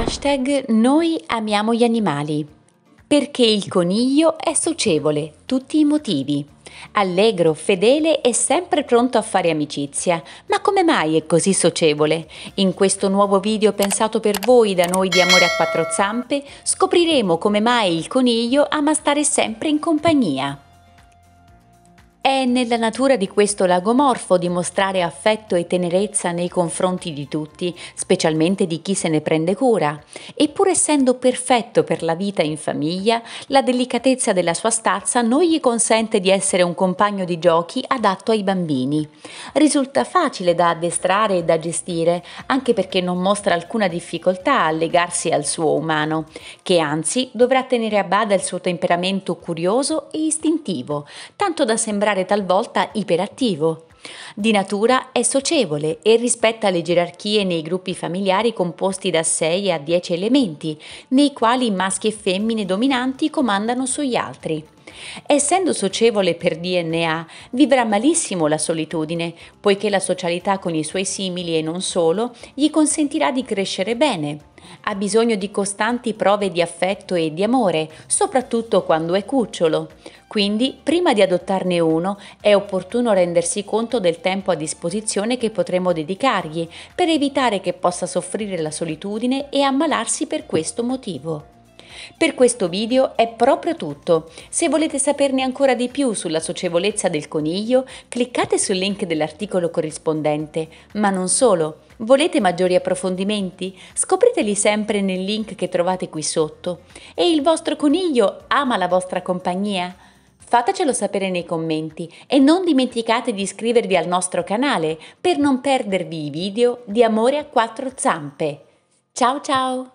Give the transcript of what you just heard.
Hashtag Noi amiamo gli animali. Perché il coniglio è socievole, tutti i motivi. Allegro, fedele e sempre pronto a fare amicizia. Ma come mai è così socievole? In questo nuovo video pensato per voi da noi di Amore a Quattro Zampe, scopriremo come mai il coniglio ama stare sempre in compagnia. È nella natura di questo lagomorfo dimostrare affetto e tenerezza nei confronti di tutti, specialmente di chi se ne prende cura. E pur essendo perfetto per la vita in famiglia, la delicatezza della sua stazza non gli consente di essere un compagno di giochi adatto ai bambini. Risulta facile da addestrare e da gestire, anche perché non mostra alcuna difficoltà a legarsi al suo umano, che anzi dovrà tenere a bada il suo temperamento curioso e istintivo, tanto da sembrare sembrare talvolta iperattivo. Di natura è socievole e rispetta le gerarchie nei gruppi familiari composti da 6 a 10 elementi, nei quali maschi e femmine dominanti comandano sugli altri. Essendo socievole per DNA, vivrà malissimo la solitudine, poiché la socialità con i suoi simili e non solo gli consentirà di crescere bene. Ha bisogno di costanti prove di affetto e di amore, soprattutto quando è cucciolo. Quindi, prima di adottarne uno, è opportuno rendersi conto del tempo a disposizione che potremo dedicargli per evitare che possa soffrire la solitudine e ammalarsi per questo motivo. Per questo video è proprio tutto. Se volete saperne ancora di più sulla socievolezza del coniglio, cliccate sul link dell'articolo corrispondente. Ma non solo. Volete maggiori approfondimenti? Scopriteli sempre nel link che trovate qui sotto. E il vostro coniglio ama la vostra compagnia? Fatecelo sapere nei commenti e non dimenticate di iscrivervi al nostro canale per non perdervi i video di Amore a quattro zampe. Ciao ciao!